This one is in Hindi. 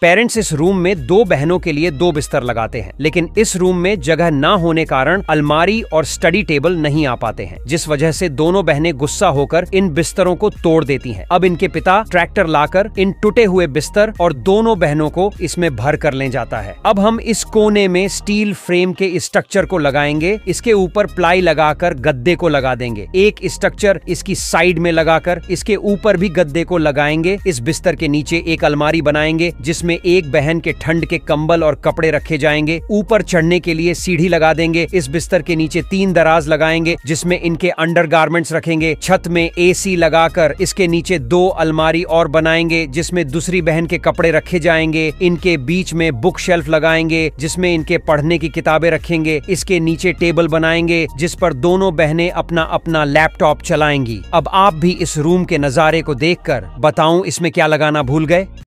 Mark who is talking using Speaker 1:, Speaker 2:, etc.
Speaker 1: पेरेंट्स इस रूम में दो बहनों के लिए दो बिस्तर लगाते हैं लेकिन इस रूम में जगह ना होने कारण अलमारी और स्टडी टेबल नहीं आ पाते हैं जिस वजह से दोनों बहनें गुस्सा होकर इन बिस्तरों को तोड़ देती हैं। अब इनके पिता ट्रैक्टर लाकर इन टूटे हुए बिस्तर और दोनों बहनों को इसमें भर कर ले जाता है अब हम इस कोने में स्टील फ्रेम के स्ट्रक्चर को लगाएंगे इसके ऊपर प्लाई लगाकर गद्दे को लगा देंगे एक स्ट्रक्चर इसकी साइड में लगाकर इसके ऊपर भी गद्दे को लगाएंगे इस बिस्तर के नीचे एक अलमारी बनाएंगे जिसमें जिसमें एक बहन के ठंड के कंबल और कपड़े रखे जाएंगे ऊपर चढ़ने के लिए सीढ़ी लगा देंगे इस बिस्तर के नीचे तीन दराज लगाएंगे जिसमें इनके अंडर रखेंगे छत में एसी लगाकर इसके नीचे दो अलमारी और बनाएंगे जिसमें दूसरी बहन के कपड़े रखे जाएंगे इनके बीच में बुक शेल्फ लगाएंगे जिसमें इनके पढ़ने की किताबें रखेंगे इसके नीचे टेबल बनाएंगे जिस पर दोनों बहनें अपना अपना लैपटॉप चलाएंगी अब आप भी इस रूम के नजारे को देखकर बताऊं इसमें क्या लगाना भूल गए